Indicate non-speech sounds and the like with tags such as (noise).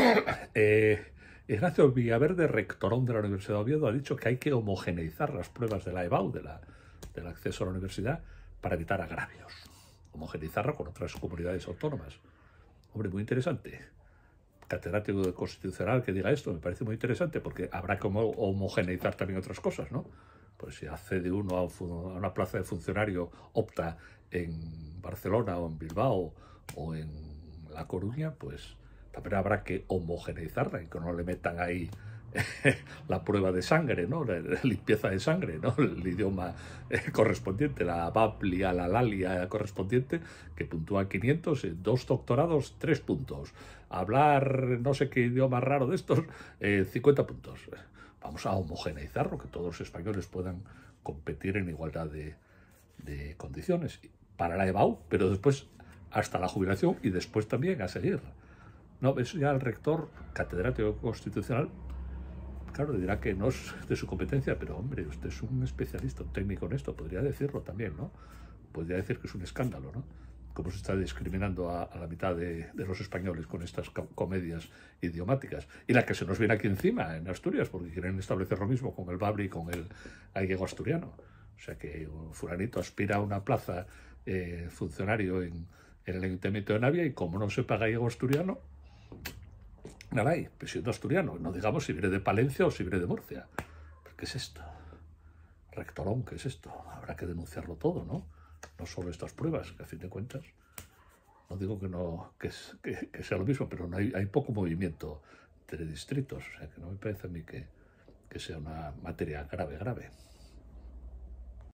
(coughs) Eh, Ignacio Villaverde, rectorón de la Universidad de Oviedo, ha dicho que hay que homogeneizar las pruebas de la EBAU, la, del acceso a la universidad, para evitar agravios. Homogeneizarla con otras comunidades autónomas. Hombre, muy interesante. Catedrático de constitucional que diga esto, me parece muy interesante, porque habrá que homogeneizar también otras cosas, ¿no? Pues si hace de uno a una plaza de funcionario opta en Barcelona o en Bilbao o en La Coruña, pues pero habrá que homogeneizarla y que no le metan ahí (laughs) la prueba de sangre, ¿no? La, limpieza de sangre, ¿no? El idioma eh, correspondiente, la BAPLIA, la LALIA correspondiente, que puntúa 500, eh, dos doctorados, tres puntos. Hablar no sé qué idioma raro de estos, eh, cincuenta 50 puntos. Vamos a homogeneizarlo, que todos los españoles puedan competir en igualdad de, de condiciones para la EBAU, pero después hasta la jubilación y después también a seguir. No, es ya el rector, catedrático constitucional, claro, dirá que no es de su competencia, pero hombre, usted es un especialista, un técnico en esto, podría decirlo también, ¿no? Podría decir que es un escándalo, ¿no? Cómo se está discriminando a, la mitad de, los españoles con estas comedias idiomáticas. Y la que se nos viene aquí encima, en Asturias, porque quieren establecer lo mismo con el Babri y con el gallego asturiano. O sea que un fulanito aspira a una plaza eh, funcionario en, el Ayuntamiento de Navia y como no se paga gallego asturiano, Garay, pero pues de asturiano, no digamos si viene de Palencia o si viene de Murcia. ¿Pero ¿Qué es esto? Rectorón, ¿qué es esto? Habrá que denunciarlo todo, ¿no? No solo estas pruebas, que a fin de cuentas, no digo que no que, sea lo mismo, pero no hay, hay, poco movimiento entre distritos, o sea que no me parece a mí que, que sea una materia grave, grave.